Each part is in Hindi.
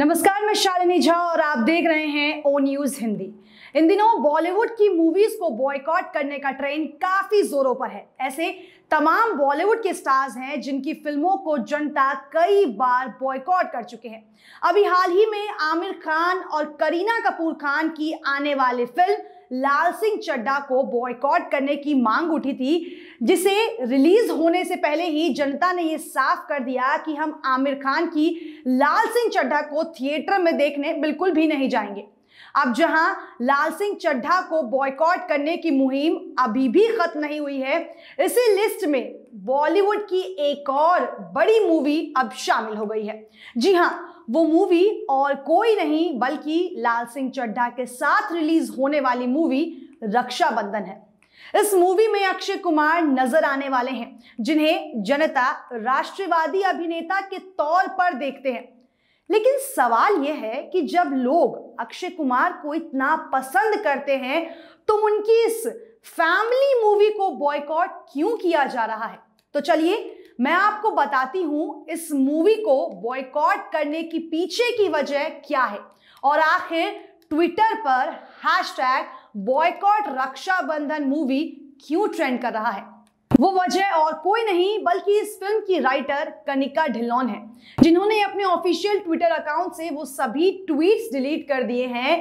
नमस्कार मैं शालिनी झा और आप देख रहे हैं ओ न्यूज हिंदी इन दिनों बॉलीवुड की मूवीज को बॉयकॉट करने का ट्रेंड काफी जोरों पर है ऐसे तमाम बॉलीवुड के स्टार्स हैं जिनकी फिल्मों को जनता कई बार बॉयकॉट कर चुके हैं अभी हाल ही में आमिर खान और करीना कपूर खान की आने वाली फिल्म लाल सिंह चड्डा को बॉयकॉट करने की मांग उठी थी जिसे रिलीज होने से पहले ही जनता ने ये साफ कर दिया कि हम आमिर खान की लाल सिंह चड्ढा को थिएटर में देखने बिल्कुल भी नहीं जाएंगे अब जहां लाल सिंह चड्ढा को बॉयकॉट करने की मुहिम अभी भी खत्म नहीं हुई है इसी लिस्ट में बॉलीवुड की एक और बड़ी मूवी अब शामिल हो गई है जी हां वो मूवी और कोई नहीं बल्कि लाल सिंह चड्ढा के साथ रिलीज होने वाली मूवी रक्षाबंधन है इस मूवी में अक्षय कुमार नजर आने वाले हैं जिन्हें जनता राष्ट्रवादी अभिनेता के तौर पर देखते हैं लेकिन सवाल यह है कि जब लोग अक्षय कुमार को इतना पसंद करते हैं तो उनकी इस फैमिली मूवी को बॉयकॉट क्यों किया जा रहा है तो चलिए मैं आपको बताती हूं इस मूवी को बॉयकॉट करने की पीछे की वजह क्या है और आखिर ट्विटर पर hashtag boycott Raksha Bandhan movie क्यों ट्रेंड कर रहा है वो वजह और कोई नहीं बल्कि इस फिल्म की राइटर कनिका ढिल्लोन है जिन्होंने अपने ऑफिशियल ट्विटर अकाउंट से वो सभी ट्वीट्स डिलीट कर दिए हैं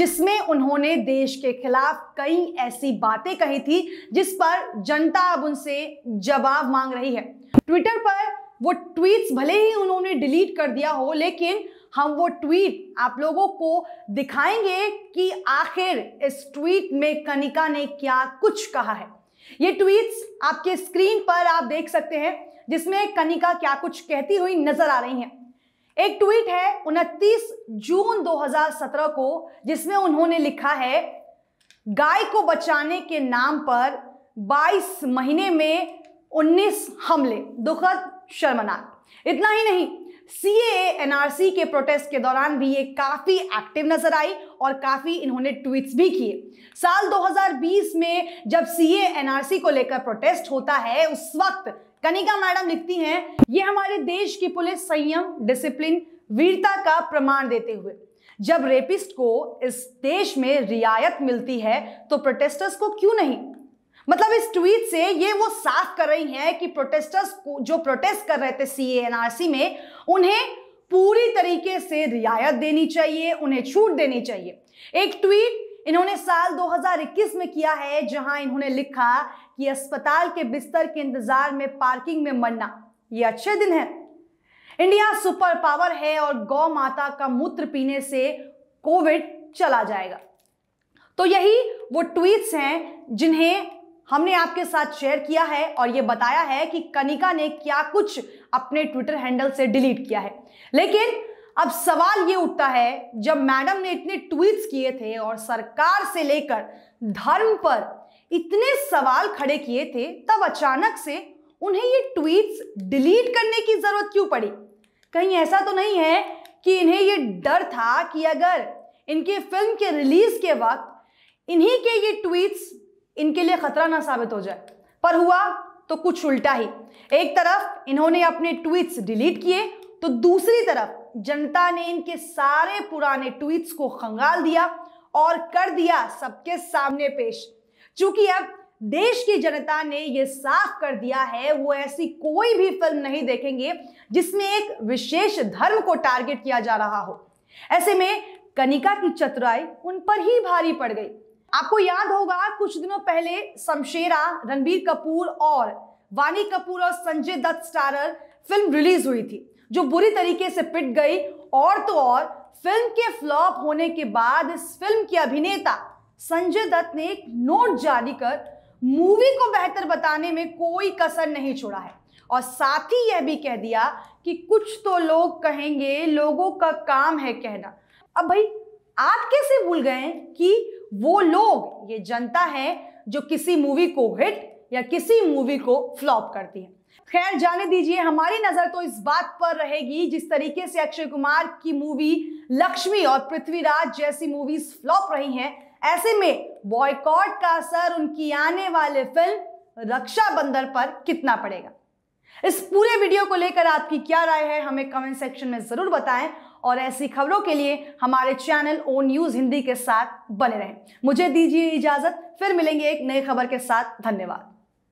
जिसमें उन्होंने देश के खिलाफ कई ऐसी बातें कही थी जिस पर जनता अब उनसे जवाब मांग रही है ट्विटर पर वो ट्वीट्स भले ही उन्होंने डिलीट कर दिया हो लेकिन हम वो ट्वीट आप लोगों को दिखाएंगे कि आखिर इस ट्वीट में कनिका ने क्या कुछ कहा है ये ट्वीट्स आपके स्क्रीन पर आप देख सकते हैं जिसमें कनिका क्या कुछ कहती हुई नजर आ रही हैं एक ट्वीट है 29 जून 2017 को जिसमें उन्होंने लिखा है गाय को बचाने के नाम पर 22 महीने में 19 हमले दुखद शर्मनाक इतना ही नहीं सी एनआरसी के प्रोटेस्ट के दौरान भी ये काफ़ी एक्टिव नजर आई और काफ़ी इन्होंने ट्वीट्स भी किए साल 2020 में जब सी एनआरसी को लेकर प्रोटेस्ट होता है उस वक्त कनिका मैडम लिखती हैं ये हमारे देश की पुलिस संयम डिसिप्लिन वीरता का प्रमाण देते हुए जब रेपिस्ट को इस देश में रियायत मिलती है तो प्रोटेस्टर्स को क्यों नहीं मतलब इस ट्वीट से ये वो साफ कर रही हैं कि प्रोटेस्टर्स जो प्रोटेस्ट कर रहे थे सीएनआरसी में उन्हें पूरी तरीके से रियायत देनी चाहिए उन्हें छूट देनी चाहिए एक ट्वीट इन्होंने साल 2021 में किया है जहां इन्होंने लिखा कि अस्पताल के बिस्तर के इंतजार में पार्किंग में मरना ये अच्छे दिन है इंडिया सुपर पावर है और गौ माता का मूत्र पीने से कोविड चला जाएगा तो यही वो ट्वीट्स हैं जिन्हें हमने आपके साथ शेयर किया है और ये बताया है कि कनिका ने क्या कुछ अपने ट्विटर हैंडल से डिलीट किया है लेकिन अब सवाल ये उठता है जब मैडम ने इतने ट्वीट्स किए थे और सरकार से लेकर धर्म पर इतने सवाल खड़े किए थे तब अचानक से उन्हें ये ट्वीट्स डिलीट करने की ज़रूरत क्यों पड़ी कहीं ऐसा तो नहीं है कि इन्हें ये डर था कि अगर इनके फिल्म के रिलीज़ के वक्त इन्हीं के ये ट्वीट्स इनके लिए खतरा ना साबित हो जाए पर हुआ तो कुछ उल्टा ही एक तरफ इन्होंने अपने ट्वीट्स डिलीट किए तो दूसरी तरफ जनता ने इनके सारे पुराने ट्वीट्स को खंगाल दिया और कर दिया सबके सामने पेश चूंकि अब देश की जनता ने यह साफ कर दिया है वो ऐसी कोई भी फिल्म नहीं देखेंगे जिसमें एक विशेष धर्म को टारगेट किया जा रहा हो ऐसे में कनिका की चतुराई उन पर ही भारी पड़ गई आपको याद होगा कुछ दिनों पहले शमशेरा रणबीर कपूर और वानी कपूर और Sanjay Dutt starrer film release हुई थी जो बुरी तरीके से पिट गई और तो और फिल्म के फ्लॉप होने के बाद इस फिल्म के अभिनेता संजय दत्त ने एक नोट जारी कर मूवी को बेहतर बताने में कोई कसर नहीं छोड़ा है और साथ ही यह भी कह दिया कि कुछ तो लोग कहेंगे लोगों का काम है कहना अब भाई आप कैसे भूल गए कि वो लोग ये जनता है जो किसी मूवी को हिट या किसी मूवी को फ्लॉप करती है खैर जाने दीजिए हमारी नजर तो इस बात पर रहेगी जिस तरीके से अक्षय कुमार की मूवी लक्ष्मी और पृथ्वीराज जैसी मूवीज फ्लॉप रही हैं ऐसे में बॉयकॉट का असर उनकी आने वाले फिल्म रक्षाबंधन पर कितना पड़ेगा इस पूरे वीडियो को लेकर आपकी क्या राय है हमें कमेंट सेक्शन में ज़रूर बताएं और ऐसी खबरों के लिए हमारे चैनल ओ न्यूज़ हिंदी के साथ बने रहें मुझे दीजिए इजाज़त फिर मिलेंगे एक नई खबर के साथ धन्यवाद